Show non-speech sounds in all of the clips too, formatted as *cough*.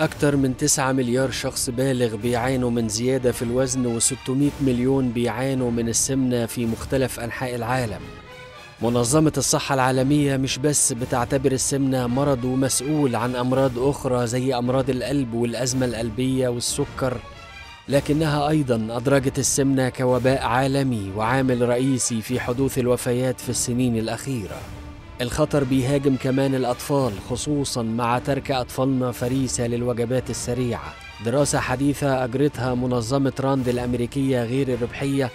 أكثر من 9 مليار شخص بالغ بيعانوا من زيادة في الوزن و600 مليون بيعانوا من السمنة في مختلف أنحاء العالم منظمة الصحة العالمية مش بس بتعتبر السمنة مرض ومسؤول عن أمراض أخرى زي أمراض القلب والأزمة القلبية والسكر لكنها أيضا أدرجت السمنة كوباء عالمي وعامل رئيسي في حدوث الوفيات في السنين الأخيرة الخطر بيهاجم كمان الأطفال خصوصا مع ترك أطفالنا فريسة للوجبات السريعة دراسة حديثة أجرتها منظمة راند الأمريكية غير الربحية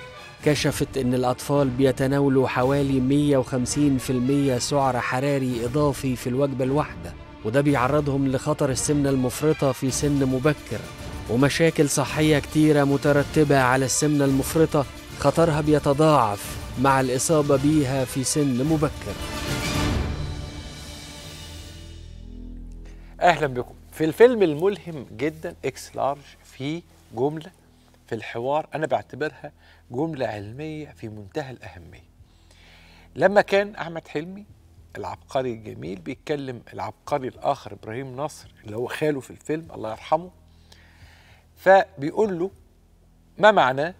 كشفت أن الأطفال بيتناولوا حوالي 150% سعر حراري إضافي في الوجبة الواحدة وده بيعرضهم لخطر السمنة المفرطة في سن مبكر ومشاكل صحية كتيرة مترتبة على السمنة المفرطة خطرها بيتضاعف مع الإصابة بيها في سن مبكر أهلا بكم في الفيلم الملهم جدا إكس لارج في جملة في الحوار أنا بعتبرها جملة علمية في منتهى الأهمية لما كان أحمد حلمي العبقري الجميل بيتكلم العبقري الآخر إبراهيم نصر اللي هو خاله في الفيلم الله يرحمه فبيقول له ما معناه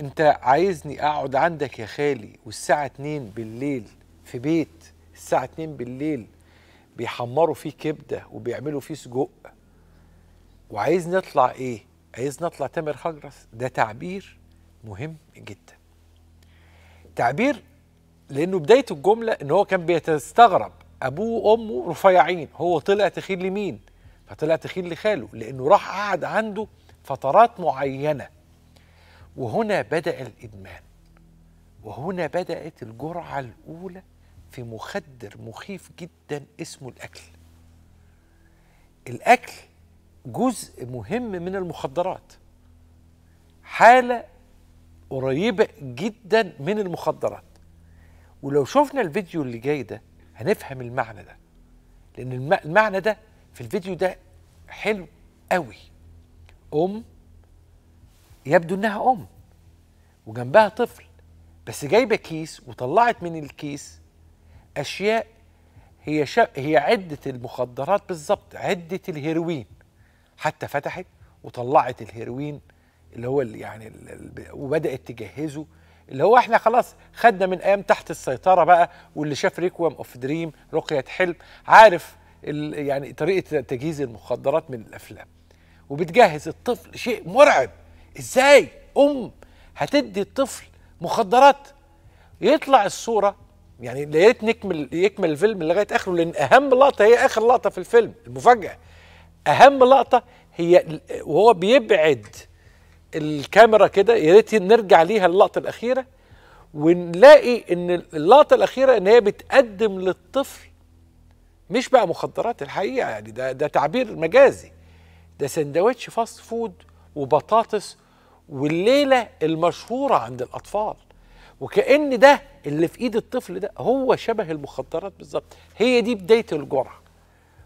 انت عايزني اقعد عندك يا خالي والساعة 2 بالليل في بيت الساعة 2 بالليل بيحمروا فيه كبدة وبيعملوا فيه سجق وعايزني اطلع ايه؟ عايزني اطلع تامر خجرس ده تعبير مهم جدا تعبير لانه بداية الجملة ان هو كان بيتستغرب ابوه وامه رفيعين هو طلع تخيل لمين؟ فطلع تخين لخاله لأنه راح قعد عنده فترات معينة وهنا بدأ الإدمان وهنا بدأت الجرعة الأولى في مخدر مخيف جدا اسمه الأكل الأكل جزء مهم من المخدرات حالة قريبة جدا من المخدرات ولو شفنا الفيديو اللي جاي ده هنفهم المعنى ده لأن المعنى ده في الفيديو ده حلو قوي ام يبدو انها ام وجنبها طفل بس جايبه كيس وطلعت من الكيس اشياء هي شا... هي عده المخدرات بالظبط عده الهيروين حتى فتحت وطلعت الهيروين اللي هو اللي يعني اللي وبدات تجهزه اللي هو احنا خلاص خدنا من ايام تحت السيطره بقى واللي شاف ريكوام اوف دريم رقيه حلم عارف يعني طريقه تجهيز المخدرات من الافلام وبتجهز الطفل شيء مرعب ازاي ام هتدي الطفل مخدرات يطلع الصوره يعني يا ريت نكمل يكمل الفيلم لغايه اخره لان اهم لقطه هي اخر لقطه في الفيلم المفاجاه اهم لقطه هي وهو بيبعد الكاميرا كده يا ريت نرجع ليها اللقطه الاخيره ونلاقي ان اللقطه الاخيره ان هي بتقدم للطفل مش بقى مخدرات الحقيقه يعني ده ده تعبير مجازي ده سندوتش فاست فود وبطاطس والليله المشهوره عند الاطفال وكأن ده اللي في ايد الطفل ده هو شبه المخدرات بالظبط هي دي بدايه الجرعه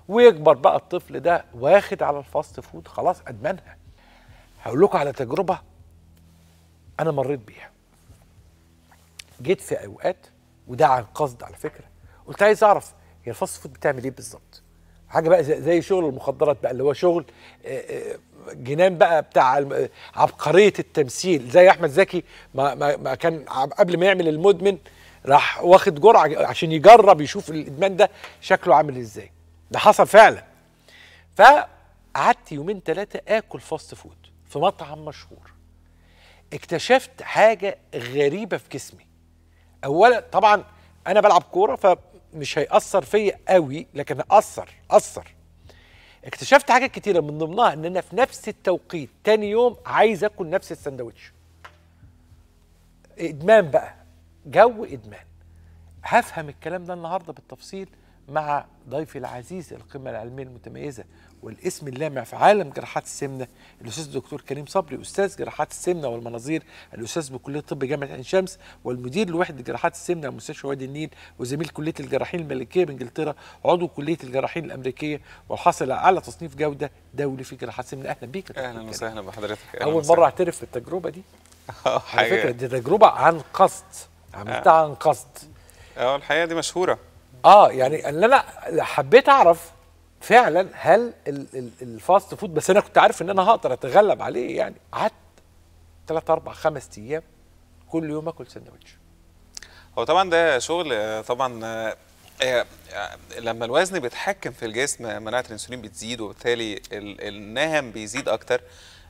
ويكبر بقى الطفل ده واخد على الفاست فود خلاص ادمنها هقول لكم على تجربه انا مريت بيها جيت في اوقات وده عن قصد على فكره قلت عايز اعرف هي الفاست فود بتعمل ايه بالظبط حاجه بقى زي شغل المخدرات بقى اللي هو شغل آه، آه، جنان بقى بتاع عبقريه التمثيل زي احمد زكي ما, ما, ما كان قبل ما يعمل المدمن راح واخد جرعه عشان يجرب يشوف الادمان ده شكله عامل ازاي ده حصل فعلا فقعدت يومين ثلاثه اكل فاست فود في مطعم مشهور اكتشفت حاجه غريبه في جسمي اولا طبعا انا بلعب كوره ف مش هيأثر فيا قوي لكن أثر أثر اكتشفت حاجات كتيرة من ضمنها إن أنا في نفس التوقيت تاني يوم عايز آكل نفس السندوتش إدمان بقى جو إدمان هفهم الكلام ده النهارده بالتفصيل مع ضيفي العزيز القمة العلمية المتميزة والاسم اللامع في عالم جراحات السمنه الاستاذ الدكتور كريم صبري استاذ جراحات السمنه والمناظير الاستاذ بكليه طب جامعه عين شمس والمدير لوحده جراحات السمنه مستشفى وادي النيل وزميل كليه الجراحين الملكيه بانجلترا عضو كليه الجراحين الامريكيه والحاصل على اعلى تصنيف جوده دولي في جراحات السمنه اهلا بيك اهلا وسهلا بحضرتك اول مره اعترف في التجربه دي *laughs* أه، على فكره دي تجربه عن قصد عملتها أه. عن قصد اه الحقيقه دي مشهوره اه يعني اللي انا حبيت اعرف فعلا هل الفاست فود بس انا كنت عارف ان انا هقدر اتغلب عليه يعني قعدت 3 4 5 ايام كل يوم اكل سندوتش هو طبعا ده شغل طبعا آه، آه، لما الوزن بيتحكم في الجسم مناعه الانسولين بتزيد وبالتالي النهم بيزيد اكتر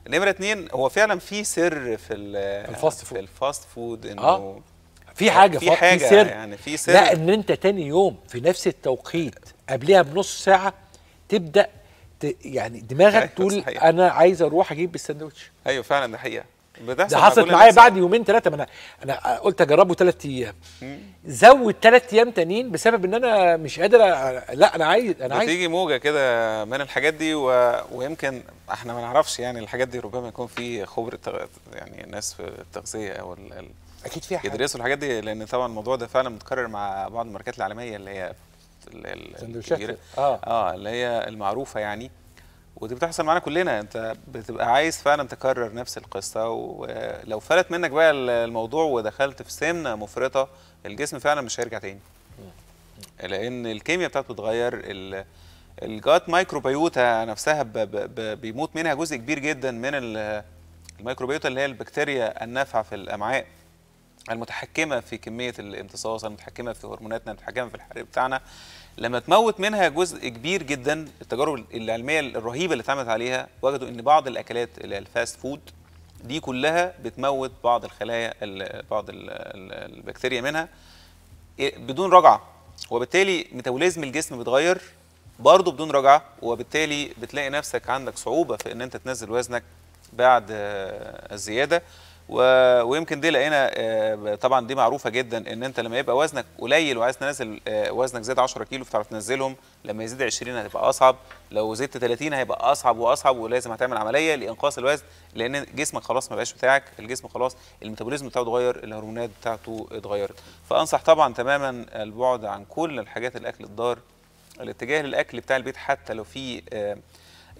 نمره اتنين هو فعلا في سر في الفاست فود في الفاست فود انه آه. في آه، حاجه في حاجه في سر يعني في سر لا ان انت تاني يوم في نفس التوقيت قبلها بنص ساعه تبدا ت... يعني دماغك أيوة تقول صحيح. انا عايز اروح اجيب الساندوتش ايوه فعلا ده حقيقه بتحصل ده حصلت معايا بعد يومين ثلاثه ما انا انا قلت اجربه ثلاث ايام زود ثلاث ايام تانيين بسبب ان انا مش قادر أ... لا انا عايز انا عايز تيجي موجه كده من الحاجات دي و... ويمكن احنا ما نعرفش يعني الحاجات دي ربما يكون في خبره يعني الناس في التغذيه او ال... اكيد فيها يدرسوا الحاجات دي لان طبعا الموضوع ده فعلا متكرر مع بعض الماركات العالميه اللي هي الكبيره آه. اه اللي هي المعروفه يعني ودي بتحصل معانا كلنا انت بتبقى عايز فعلا تكرر نفس القصه ولو فلت منك بقى الموضوع ودخلت في سمنه مفرطه الجسم فعلا مش هيرجع تاني لان الكيمياء بتاعته اتغير الجات مايكروبيوتا نفسها بيموت منها جزء كبير جدا من الميكروبيوتا اللي هي البكتيريا النافعه في الامعاء المتحكمه في كميه الامتصاص المتحكمه في هرموناتنا المتحكمه في الحرق بتاعنا لما تموت منها جزء كبير جدا التجارب العلميه الرهيبه اللي اتعملت عليها وجدوا ان بعض الاكلات الفاست فود دي كلها بتموت بعض الخلايا بعض البكتيريا منها إيه، بدون رجعه وبالتالي ميتابوليزم الجسم بيتغير برضه بدون رجعه وبالتالي بتلاقي نفسك عندك صعوبه في ان انت تنزل وزنك بعد آه، الزياده و... ويمكن دي لقينا آه، طبعا دي معروفه جدا ان انت لما يبقى وزنك قليل وعايز تنزل آه، وزنك زاد 10 كيلو فتعرف تنزلهم لما يزيد 20 هتبقى اصعب لو زدت 30 هيبقى اصعب واصعب ولازم هتعمل عمليه لانقاص الوزن لان جسمك خلاص ما بقاش بتاعك الجسم خلاص الميتابوليزم بتاعه اتغير الهرمونات بتاعته اتغيرت فانصح طبعا تماما البعد عن كل الحاجات الاكل الضار الاتجاه للاكل بتاع البيت حتى لو في آه،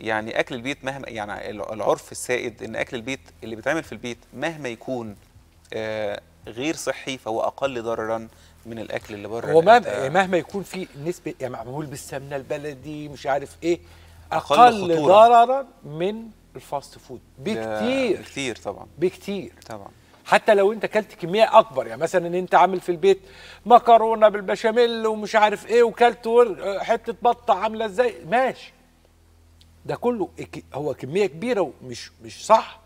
يعني اكل البيت مهما يعني العرف السائد ان اكل البيت اللي بيتعمل في البيت مهما يكون آه، غير صحي فهو اقل ضررا من الاكل اللي بره هو يعني مهما يكون في نسبه يعني معمول بالسمنه البلدي مش عارف ايه اقل, أقل ضررا من الفاست فود بكتير بكتير طبعا بكتير طبعا حتى لو انت كلت كميه اكبر يعني مثلا ان انت عامل في البيت مكرونه بالبشاميل ومش عارف ايه وكلت حته بطه عامله ازاي ماشي ده كله هو كميه كبيره ومش مش صح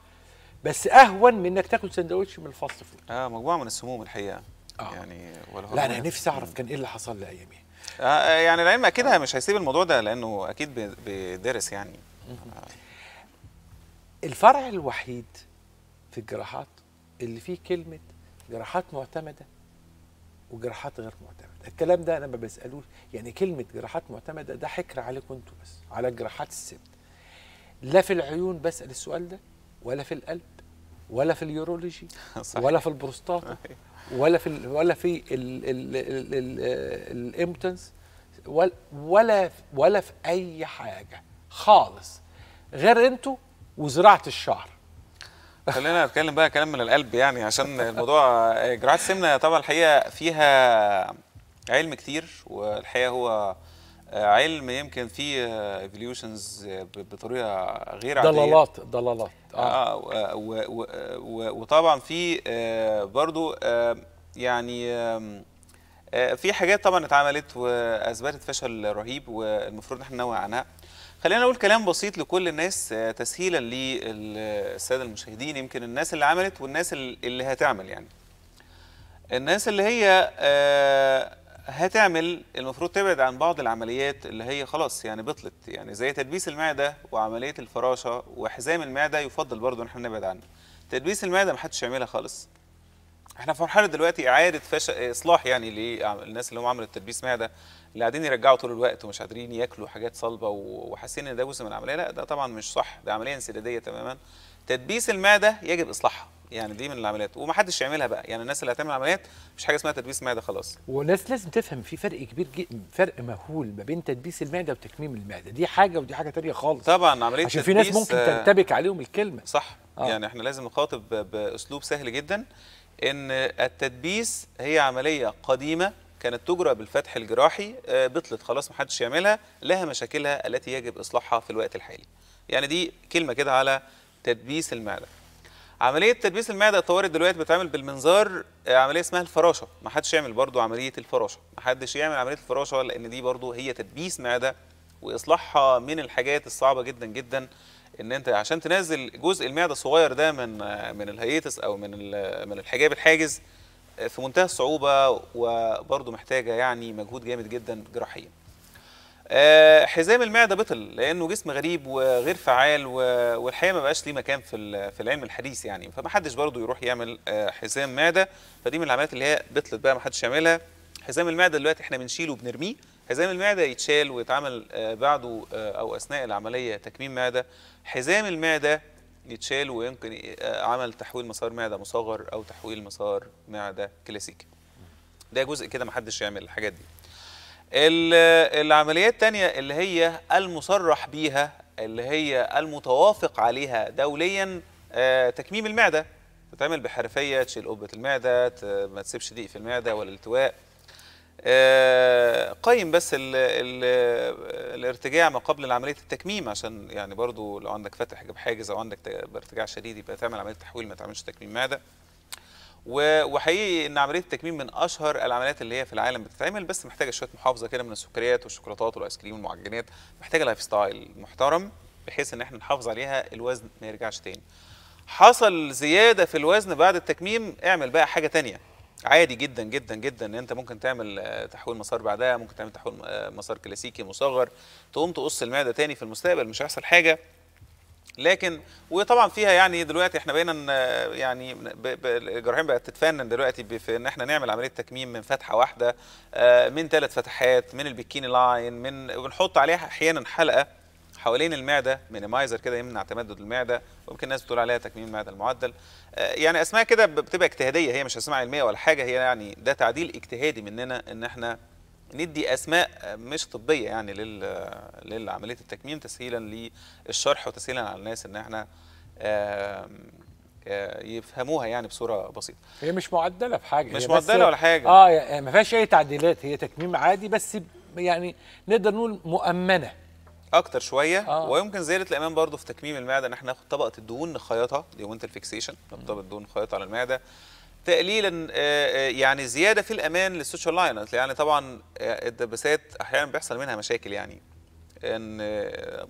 بس اهون من انك تاكل سندوتش من الفاست فود اه مجموعه من السموم الحقيقه آه. يعني ولا لا انا نفسي اعرف كان ايه اللي حصل لي اياميها آه،, آه يعني العلم اكيد آه. مش هيسيب الموضوع ده لانه اكيد بيدرس يعني آه. الفرع الوحيد في الجراحات اللي فيه كلمه جراحات معتمده وجراحات غير معتمده الكلام ده انا ما بسالوش يعني كلمه جراحات معتمده ده حكر عليكم انتوا بس على جراحات السن لا في العيون بسال السؤال ده ولا في القلب ولا في اليورولوجي *laughs* ولا في البروستاتا ولا في ولا في الامبتنس ولا ولا في اي حاجه خالص غير انتوا وزراعه الشعر *laughs* خلينا نتكلم بقى كلام من القلب يعني عشان الموضوع جراحه السمنه طبعا الحقيقه فيها علم كتير والحقيقه هو آه، علم يمكن فيه آه، ايفوليوشنز آه، بطريقه غير عاديه ضلالات ضلالات اه, آه و و و وطبعا في برضو يعني في حاجات طبعا اتعملت واثبتت فشل رهيب والمفروض ان احنا ننوه عنها خلينا نقول كلام بسيط لكل الناس تسهيلا للساده المشاهدين يمكن الناس اللي عملت والناس اللي هتعمل يعني الناس اللي هي هتعمل المفروض تبعد عن بعض العمليات اللي هي خلاص يعني بطلت يعني زي تدبيس المعده وعمليه الفراشه وحزام المعده يفضل برضو ان احنا نبعد عنه تدبيس المعده ما حدش يعملها خالص احنا في مرحله دلوقتي اعاده فش... اصلاح يعني للناس اللي هم عملوا تدبيس معده اللي قاعدين يرجعوا طول الوقت ومش قادرين ياكلوا حاجات صلبه وحاسين ان ده جزء من العمليه لا ده طبعا مش صح ده عمليه انسداديه تماما تدبيس المعده يجب اصلاحها يعني دي من العمليات ومحدش يعملها بقى يعني الناس اللي هتعمل عمليات مش حاجه اسمها تدبيس معده خلاص والناس لازم تفهم في فرق كبير جدا فرق مهول ما بين تدبيس المعده وتكميم المعده دي حاجه ودي حاجه ثانيه خالص طبعا عمليه عشان في ناس ممكن آه، تنتبك عليهم الكلمه صح آه. يعني احنا لازم نخاطب باسلوب سهل جدا ان التدبيس هي عمليه قديمه كانت تجرى بالفتح الجراحي آه، بطلت خلاص محدش يعملها لها مشاكلها التي يجب اصلاحها في الوقت الحالي يعني دي كلمه كده على تدبيس المعده عمليه تدبيس المعده اتطورت دلوقتي بتتعمل بالمنظار آه، عمليه اسمها الفراشه ما حدش يعمل برضو عمليه الفراشه ما حدش يعمل عمليه الفراشه لان دي برضو هي تدبيس معده واصلاحها من الحاجات الصعبه جدا جدا ان انت عشان تنزل جزء المعده الصغير ده من آه، من الهيتس او من آه، من الحجاب الحاجز في منتهى الصعوبه وبرضو محتاجه يعني مجهود جامد جدا جراحيا آه، حزام المعده بطل لانه جسم غريب وغير فعال والحقيقه ما بقاش ليه مكان في في العلم الحديث يعني فما حدش برضه يروح يعمل آه، حزام معده فدي من العمليات اللي هي بطلت بقى ما حدش يعملها حزام المعده دلوقتي احنا بنشيله وبنرميه حزام المعده يتشال ويتعمل آه، بعده او اثناء العمليه تكميم معده حزام المعده يتشال ويمكن عمل تحويل مسار معده مصغر او تحويل مسار معده كلاسيكي ده جزء كده ما حدش يعمل الحاجات دي العملية الثانية اللي هي المصرح بيها اللي هي المتوافق عليها دوليا آه، تكميم المعدة تتعمل بحرفية تشيل قبة المعدة ما تسيبش ضيق في المعدة ولا التواء آه، قيم بس الـ الـ الارتجاع ما قبل عمليه التكميم عشان يعني برضو لو عندك فتح حاجز او عندك ارتجاع شديد يبقى تعمل عمليه تحويل ما تعملش تكميم معده وحقيقي ان عمليه التكميم من اشهر العمليات اللي هي في العالم بتتعمل بس محتاجه شويه محافظه كده من السكريات والشوكولاتات والايس كريم والمعجنات محتاجه لايف ستايل محترم بحيث ان احنا نحافظ عليها الوزن ما يرجعش تاني حصل زياده في الوزن بعد التكميم اعمل بقى حاجه تانية عادي جدا جدا جدا ان انت ممكن تعمل آه، تحويل مسار بعدها ممكن تعمل تحويل آه، مسار كلاسيكي مصغر تقوم تقص المعده تاني في المستقبل مش هيحصل حاجه لكن وطبعا فيها يعني دلوقتي احنا بقينا يعني الجراحين بقت تتفنن دلوقتي في ان احنا نعمل عمليه تكميم من فتحه واحده آه، من ثلاث فتحات من البكيني لاين من بنحط عليها احيانا حلقه حوالين المعده مينيمايزر كده يمنع تمدد المعده وممكن الناس بتقول عليها تكميم المعده المعدل آه، يعني اسماء كده بتبقى اجتهاديه هي مش اسماء علميه ولا حاجه هي يعني ده تعديل اجتهادي مننا ان احنا ندي اسماء آه، مش طبيه يعني آه، لعمليه التكميم تسهيلا للشرح وتسهيلا على الناس ان احنا آه، يفهموها يعني بصوره بسيطه هي مش معدله في حاجه مش معدله ولا حاجه اه يعني ما فيهاش اي تعديلات هي تكميم عادي بس يعني نقدر نقول مؤمنه اكتر شويه آه. ويمكن زياده الامان برضو في تكميم المعده ان احنا ناخد طبقه الدهون نخيطها دي وينت الفيكسيشن طبقه الدهون نخيطها على المعده تقليلا آه، آه، يعني زياده في الامان للسوشيال لاينز يعني طبعا آه، الدباسات احيانا بيحصل منها مشاكل يعني ان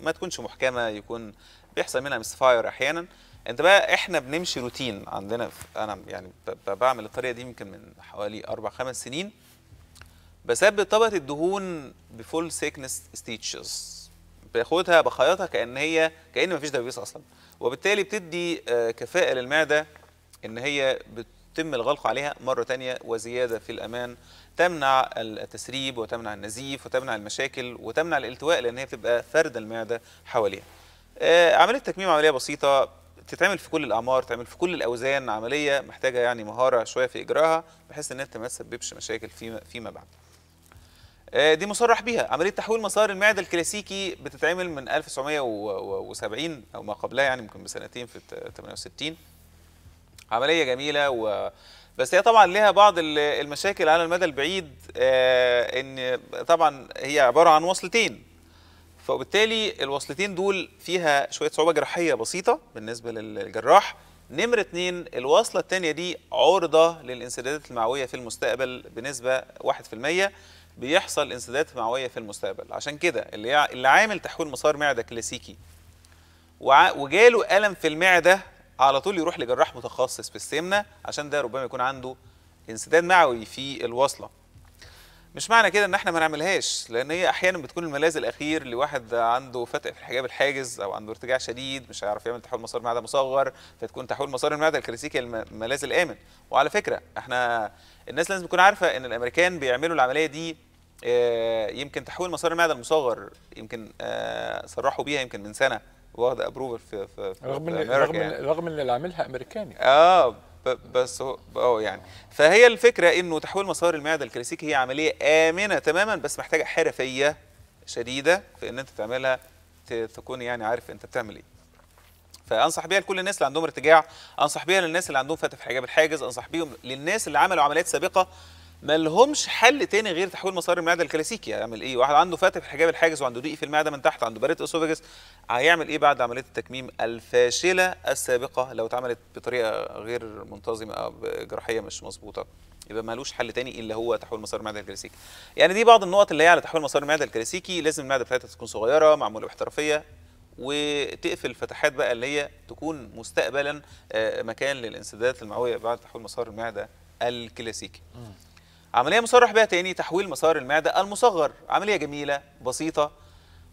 ما تكونش محكمه يكون بيحصل منها مسفاير احيانا انت بقى احنا بنمشي روتين عندنا انا يعني بعمل الطريقه دي يمكن من حوالي اربع خمس سنين بثبت طبقه الدهون بفول سيكنس ستيتشز باخدها بخيطها كان هي كان مفيش دبابيس اصلا وبالتالي بتدي كفاءه للمعده ان هي بت يتم الغلق عليها مرة تانية وزيادة في الأمان تمنع التسريب وتمنع النزيف وتمنع المشاكل وتمنع الالتواء لأن هي بتبقى فرد المعدة حواليها آه، عملية التكميم عملية بسيطة تتعمل في كل الأعمار تعمل في كل الأوزان عملية محتاجة يعني مهارة شوية في إجراها بحيث أنها ما تسببش مشاكل فيما, فيما بعد آه، دي مصرح بيها عمليه تحويل مسار المعده الكلاسيكي بتتعمل من 1970 او ما قبلها يعني ممكن بسنتين في 68 عمليه جميله و بس هي طبعا لها بعض المشاكل على المدى البعيد آه، ان طبعا هي عباره عن وصلتين فبالتالي الوصلتين دول فيها شويه صعوبه جراحيه بسيطه بالنسبه للجراح نمرة اتنين الوصلة التانية دي عرضة للانسدادات المعوية في المستقبل بنسبة 1% بيحصل انسدادات معوية في المستقبل عشان كده اللي عامل تحويل مسار معدة كلاسيكي وجاله ألم في المعدة على طول يروح لجراح متخصص في السمنه عشان ده ربما يكون عنده انسداد معوي في الوصله مش معنى كده ان احنا ما نعملهاش لان هي احيانا بتكون الملاذ الاخير لواحد عنده فتق في الحجاب الحاجز او عنده ارتجاع شديد مش هيعرف يعمل تحول مسار معده مصغر فتكون تحول مسار المعده الكلاسيكي الملاذ الامن وعلى فكره احنا الناس لازم تكون عارفه ان الامريكان بيعملوا العمليه دي آه، يمكن تحويل مسار المعده المصغر يمكن آه، صرحوا بيها يمكن من سنه واخد ابروفل في في, في رغم ان رغم يعني. رغم ان اللي عاملها امريكاني اه بس هو اه يعني فهي الفكره انه تحويل مسار المعده الكلاسيكي هي عمليه امنه تماما بس محتاجه حرفيه شديده في ان انت تعملها تكون يعني عارف انت بتعمل ايه فانصح بيها لكل الناس اللي عندهم ارتجاع انصح بيها للناس اللي عندهم فتح حجاب الحاجز انصح بيهم للناس اللي عملوا عمليات سابقه ما لهمش حل تاني غير تحويل مسار المعده الكلاسيكي هيعمل ايه واحد عنده فاتح الحجاب الحاجز وعنده ضيق في المعده من تحت عنده بريت اسوفاجس هيعمل ايه بعد عمليه التكميم الفاشله السابقه لو اتعملت بطريقه غير منتظمه او جراحيه مش مظبوطه يبقى مالوش حل تاني الا هو تحويل مسار المعده الكلاسيكي يعني دي بعض النقط اللي هي على تحويل مسار المعده الكلاسيكي لازم المعده بتاعتها تكون صغيره معموله باحترافيه وتقفل الفتحات بقى اللي هي تكون مستقبلا آه، مكان للانسدادات المعويه بعد تحويل مسار المعده الكلاسيكي عملية مصرح بها تاني تحويل مسار المعدة المصغر عملية جميلة بسيطة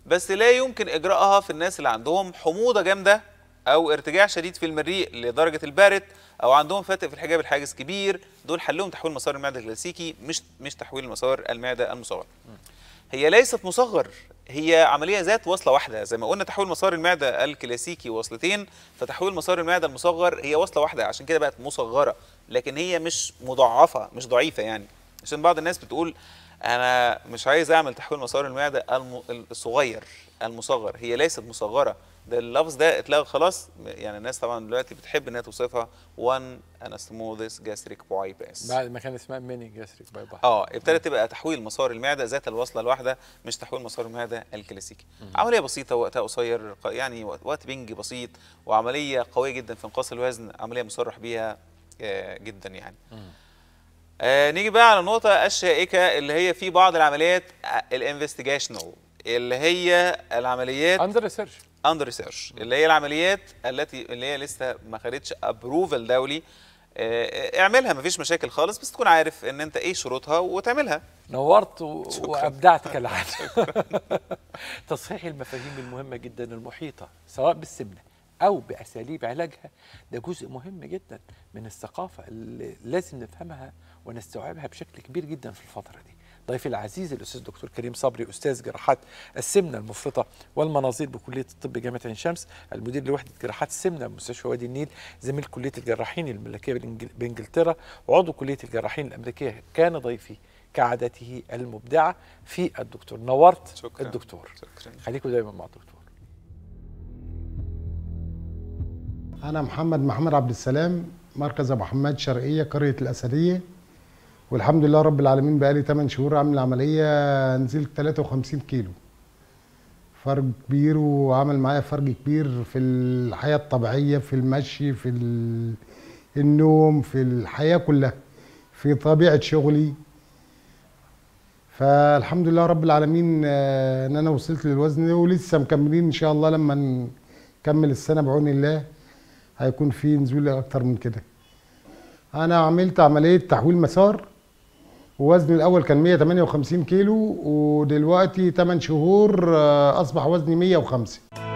بس لا يمكن إجراءها في الناس اللي عندهم حموضة جامدة أو ارتجاع شديد في المريء لدرجة البارد أو عندهم فاتق في الحجاب الحاجز كبير دول حلهم تحويل مسار المعدة الكلاسيكي مش مش تحويل مسار المعدة المصغر هي ليست مصغر هي عملية ذات وصلة واحدة زي ما قلنا تحويل مسار المعدة الكلاسيكي وصلتين فتحويل مسار المعدة المصغر هي وصلة واحدة عشان كده بقت مصغرة لكن هي مش مضاعفة مش ضعيفة يعني عشان بعض الناس بتقول انا مش عايز اعمل تحويل مسار المعده الصغير المصغر هي ليست مصغره ده اللفظ ده اتلغى خلاص يعني الناس طبعا دلوقتي بتحب انها توصفها وان ذس جاستريك باي باس بعد ما كان اسمها ميني جاستريك باي باس اه ابتدت تبقى تحويل مسار المعده ذات الوصله الواحده مش تحويل مسار المعده الكلاسيكي عمليه بسيطه وقتها قصير يعني وقت بنج بسيط وعمليه قويه جدا في انقاص الوزن عمليه مصرح بيها آه، جدا يعني مم. آه نيجي بقى على نقطة الشائكة اللي هي في بعض العمليات آه، الانفستيجاشنال اللي هي العمليات اندر ريسيرش اندر ريسيرش اللي هي العمليات التي اللي هي لسه ما خدتش ابروفل دولي آه،, آه اعملها مفيش مشاكل خالص بس تكون عارف ان انت ايه شروطها وتعملها نورت و... *laughs* وابدعت كالعاده *laughs* تصحيح المفاهيم المهمه جدا المحيطه سواء بالسمنه أو بأساليب علاجها ده جزء مهم جدا من الثقافة اللي لازم نفهمها ونستوعبها بشكل كبير جدا في الفترة دي ضيفي العزيز الاستاذ الدكتور كريم صبري استاذ جراحات السمنه المفرطه والمناظير بكليه الطب جامعه عين شمس المدير لوحده جراحات السمنه بمستشفى وادي النيل زميل كليه الجراحين الملكيه بانجلترا وعضو كليه الجراحين الامريكيه كان ضيفي كعادته المبدعه في الدكتور نورت شكرا الدكتور شكرا خليكم دايما مع الدكتور أنا محمد محمد عبد السلام مركز أبو حماد شرقية قرية الأسدية والحمد لله رب العالمين بقالي 8 شهور عامل عملية نزلت 53 كيلو فرق كبير وعمل معايا فرق كبير في الحياة الطبيعية في المشي في النوم في الحياة كلها في طبيعة شغلي فالحمد لله رب العالمين آه، ان انا وصلت للوزن ولسه مكملين ان شاء الله لما نكمل السنه بعون الله هيكون في نزول اكتر من كده انا عملت عمليه تحويل مسار ووزني الاول كان 158 كيلو ودلوقتي 8 شهور آه، اصبح وزني 105